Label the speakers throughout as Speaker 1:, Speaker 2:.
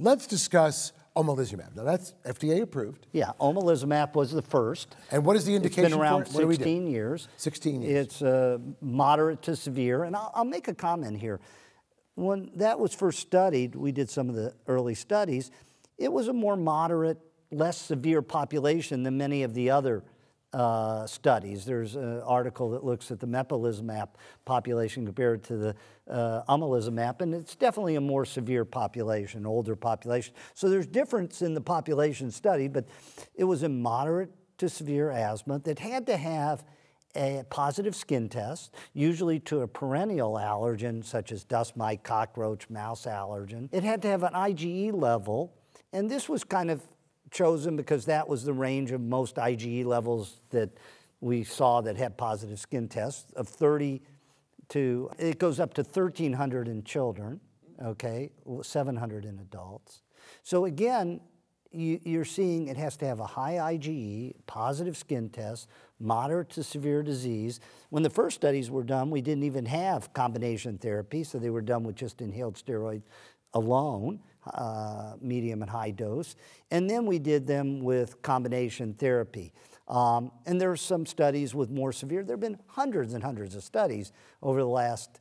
Speaker 1: Let's discuss omalizumab. Now that's FDA approved. Yeah, omalizumab was the first. And what is the indication? It's been around for it? 16 years. 16 years. It's uh, moderate to severe. And I'll, I'll make a comment here. When that was first studied, we did some of the early studies. It was a more moderate, less severe population than many of the other uh, studies. There's an article that looks at the mepilizumab population compared to the uh, and it's definitely a more severe population, older population. So there's difference in the population studied, but it was in moderate to severe asthma that had to have a positive skin test, usually to a perennial allergen such as dust mite, cockroach, mouse allergen. It had to have an IgE level, and this was kind of chosen because that was the range of most IgE levels that we saw that had positive skin tests of 30 to, it goes up to 1,300 in children, okay, 700 in adults. So again, you, are seeing it has to have a high IgE, positive skin test, moderate to severe disease. When the first studies were done, we didn't even have combination therapy, so they were done with just inhaled steroid alone, uh, medium and high dose. And then we did them with combination therapy. Um, and there are some studies with more severe. There have been hundreds and hundreds of studies over the last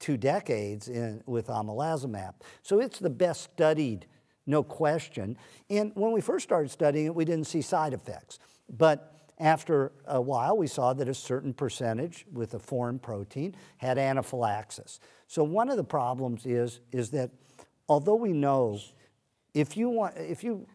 Speaker 1: two decades in, with omalizumab. So it's the best studied, no question. And when we first started studying it, we didn't see side effects. But after a while, we saw that a certain percentage with a foreign protein had anaphylaxis. So one of the problems is, is that although we know if you, want, if you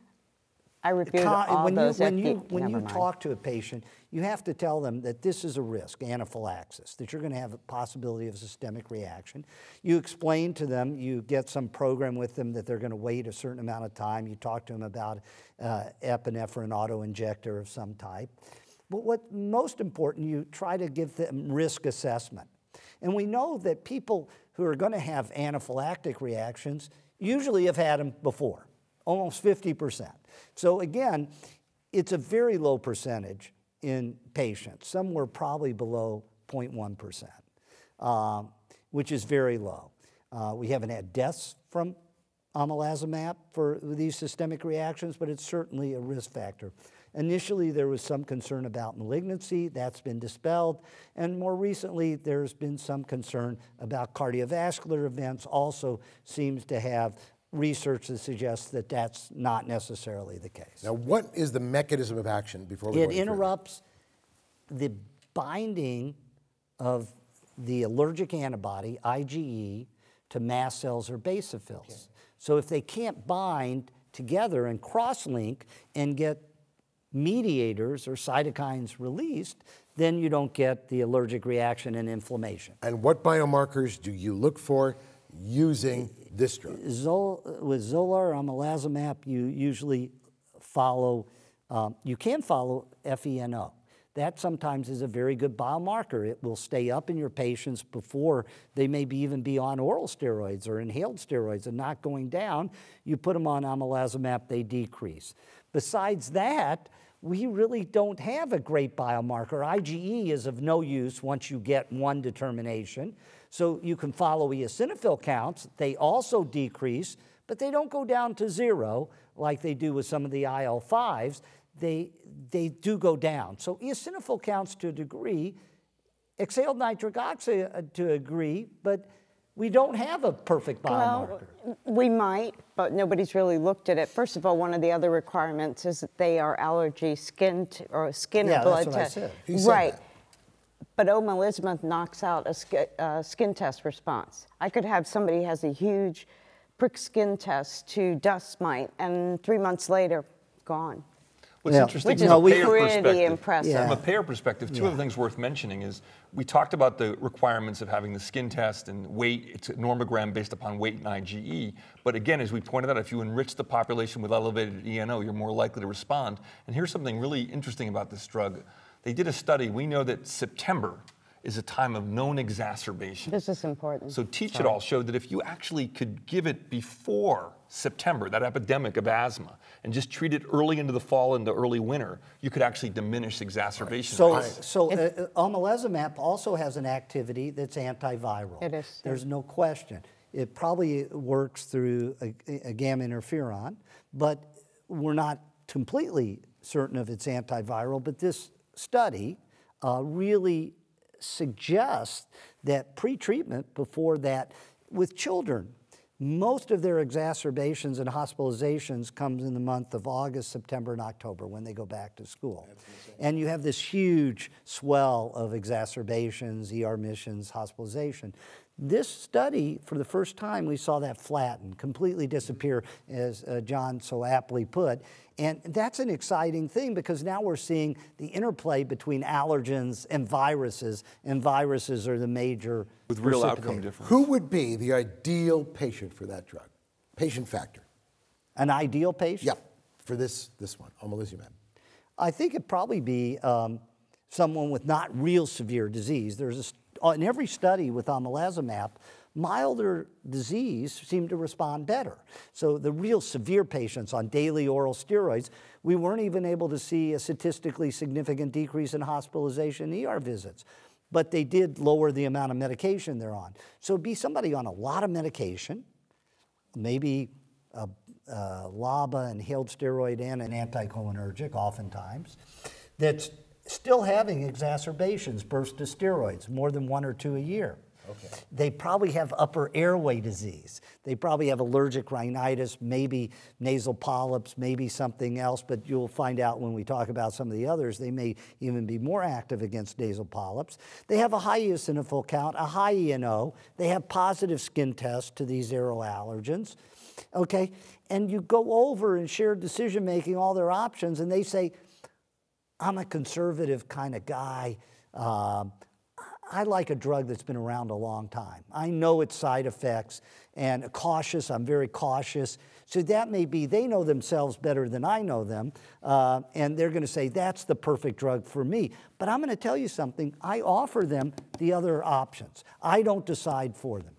Speaker 1: I refuse all when those. You, when you, when you talk to a patient, you have to tell them that this is a risk, anaphylaxis, that you're going to have a possibility of a systemic reaction. You explain to them, you get some program with them that they're going to wait a certain amount of time. You talk to them about uh, epinephrine injector of some type. But what most important, you try to give them risk assessment. And we know that people who are going to have anaphylactic reactions usually have had them before almost 50%. So again, it's a very low percentage in patients, somewhere probably below 0.1%, uh, which is very low. Uh, we haven't had deaths from omalizumab for these systemic reactions, but it's certainly a risk factor. Initially, there was some concern about malignancy. That's been dispelled. And more recently, there's been some concern about cardiovascular events, also seems to have research that suggests that that's not necessarily the case. Now, what is the mechanism of action before we It interrupts the binding of the allergic antibody, IgE, to mast cells or basophils. Okay. So if they can't bind together and cross-link and get mediators or cytokines released, then you don't get the allergic reaction and inflammation. And what biomarkers do you look for using this drug? Zol, with Zolar Amelazumab, you usually follow, um, you can follow FeNO. That sometimes is a very good biomarker. It will stay up in your patients before they maybe even be on oral steroids or inhaled steroids and not going down. You put them on Amelazumab, they decrease. Besides that, we really don't have a great biomarker. IgE is of no use once you get one determination. So you can follow eosinophil counts. They also decrease, but they don't go down to zero like they do with some of the IL-5s. They, they do go down. So eosinophil counts to a degree, exhaled nitric oxide uh, to a degree, but we don't have a perfect biomarker. Well, we might but nobody's really looked at it. First of all, one of the other requirements is that they are allergy skin to, or skin yeah, and blood test. Right. But omalizumab knocks out a uh, skin test response. I could have somebody has a huge prick skin test to dust mite, and three months later, gone. What's yeah. interesting Which is no, payer impressive. Yeah. From a payer perspective, two yeah. other things worth mentioning is we talked about the requirements of having the skin test and weight. It's a normogram based upon weight and IgE. But again, as we pointed out, if you enrich the population with elevated ENO, you're more likely to respond. And here's something really interesting about this drug. They did a study. We know that September is a time of known exacerbation. This is important. So Teach Sorry. It All showed that if you actually could give it before September, that epidemic of asthma, and just treat it early into the fall into early winter, you could actually diminish exacerbation. So, right. so uh, uh, omalizumab also has an activity that's antiviral. It is. There's no question. It probably works through a, a gamma interferon, but we're not completely certain of its antiviral. But this study uh, really suggest that pretreatment before that with children most of their exacerbations and hospitalizations comes in the month of August, September, and October when they go back to school. And you have this huge swell of exacerbations, ER missions, hospitalization. This study, for the first time, we saw that flatten, completely disappear, as uh, John so aptly put, and that's an exciting thing because now we're seeing the interplay between allergens and viruses, and viruses are the major. With real outcome difference. Who would be the ideal patient for that drug? Patient factor. An ideal patient? Yep, for this, this one, omalizumab. I think it'd probably be um, someone with not real severe disease. There's a, in every study with omalizumab, milder disease seemed to respond better. So the real severe patients on daily oral steroids, we weren't even able to see a statistically significant decrease in hospitalization ER visits. But they did lower the amount of medication they're on. So be somebody on a lot of medication, maybe a, a LABA, inhaled steroid, and an anticholinergic oftentimes, that's still having exacerbations, bursts of steroids, more than one or two a year. Okay. They probably have upper airway disease. They probably have allergic rhinitis, maybe nasal polyps, maybe something else, but you'll find out when we talk about some of the others, they may even be more active against nasal polyps. They have a high eosinophil count, a high ENO. They have positive skin tests to these aeroallergens. Okay, and you go over and share decision making, all their options, and they say, I'm a conservative kind of guy. Uh, I like a drug that's been around a long time. I know its side effects and cautious, I'm very cautious. So that may be, they know themselves better than I know them, uh, and they're gonna say, that's the perfect drug for me. But I'm gonna tell you something, I offer them the other options. I don't decide for them.